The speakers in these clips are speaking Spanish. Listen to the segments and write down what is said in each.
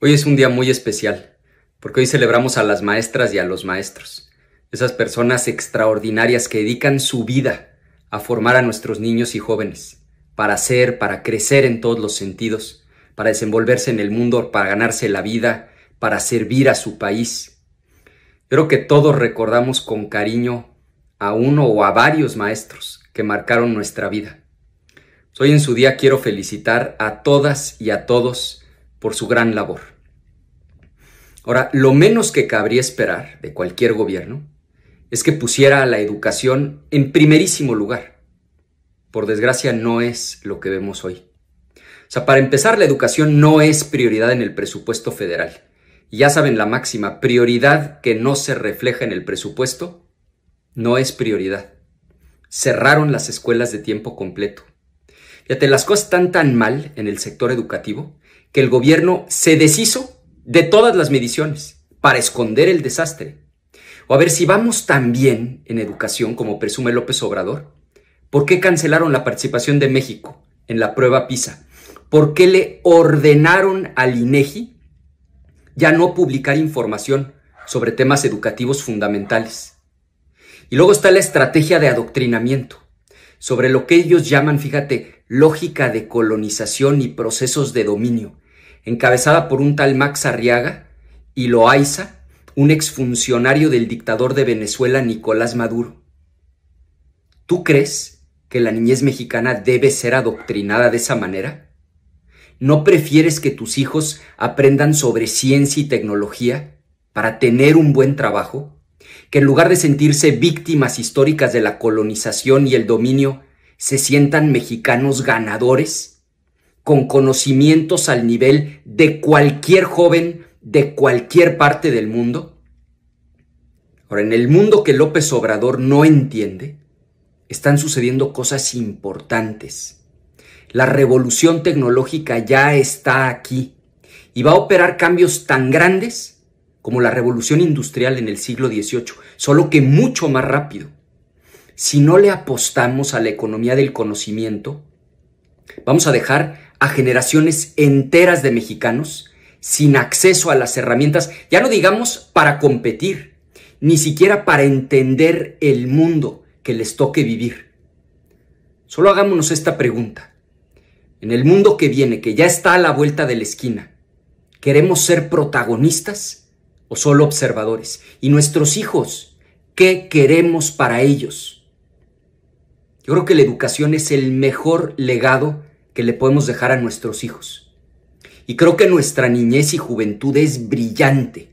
Hoy es un día muy especial, porque hoy celebramos a las maestras y a los maestros, esas personas extraordinarias que dedican su vida a formar a nuestros niños y jóvenes, para ser, para crecer en todos los sentidos, para desenvolverse en el mundo, para ganarse la vida, para servir a su país. Creo que todos recordamos con cariño a uno o a varios maestros que marcaron nuestra vida. Hoy en su día quiero felicitar a todas y a todos por su gran labor. Ahora, lo menos que cabría esperar de cualquier gobierno es que pusiera a la educación en primerísimo lugar. Por desgracia no es lo que vemos hoy. O sea, para empezar, la educación no es prioridad en el presupuesto federal. ya saben la máxima, prioridad que no se refleja en el presupuesto no es prioridad. Cerraron las escuelas de tiempo completo. te las cosas están tan mal en el sector educativo que el gobierno se deshizo de todas las mediciones para esconder el desastre. O a ver, si vamos tan bien en educación como presume López Obrador, ¿por qué cancelaron la participación de México en la prueba PISA? ¿Por qué le ordenaron al INEGI ya no publicar información sobre temas educativos fundamentales? Y luego está la estrategia de adoctrinamiento sobre lo que ellos llaman, fíjate, lógica de colonización y procesos de dominio, encabezada por un tal Max Arriaga y Loaiza, un exfuncionario del dictador de Venezuela Nicolás Maduro. ¿Tú crees que la niñez mexicana debe ser adoctrinada de esa manera? ¿No prefieres que tus hijos aprendan sobre ciencia y tecnología para tener un buen trabajo? que en lugar de sentirse víctimas históricas de la colonización y el dominio, se sientan mexicanos ganadores, con conocimientos al nivel de cualquier joven de cualquier parte del mundo? Ahora, en el mundo que López Obrador no entiende, están sucediendo cosas importantes. La revolución tecnológica ya está aquí y va a operar cambios tan grandes como la revolución industrial en el siglo XVIII, solo que mucho más rápido. Si no le apostamos a la economía del conocimiento, vamos a dejar a generaciones enteras de mexicanos sin acceso a las herramientas, ya no digamos para competir, ni siquiera para entender el mundo que les toque vivir. Solo hagámonos esta pregunta. En el mundo que viene, que ya está a la vuelta de la esquina, ¿queremos ser protagonistas o solo observadores? ¿Y nuestros hijos? ¿Qué queremos para ellos? Yo creo que la educación es el mejor legado que le podemos dejar a nuestros hijos. Y creo que nuestra niñez y juventud es brillante.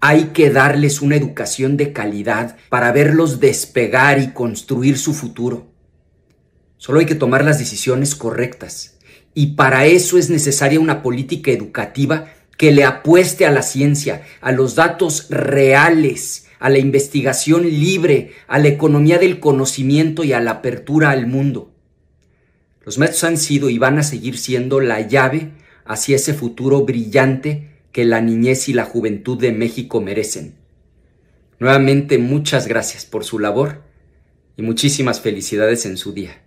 Hay que darles una educación de calidad para verlos despegar y construir su futuro. Solo hay que tomar las decisiones correctas. Y para eso es necesaria una política educativa que le apueste a la ciencia, a los datos reales, a la investigación libre, a la economía del conocimiento y a la apertura al mundo. Los métodos han sido y van a seguir siendo la llave hacia ese futuro brillante que la niñez y la juventud de México merecen. Nuevamente muchas gracias por su labor y muchísimas felicidades en su día.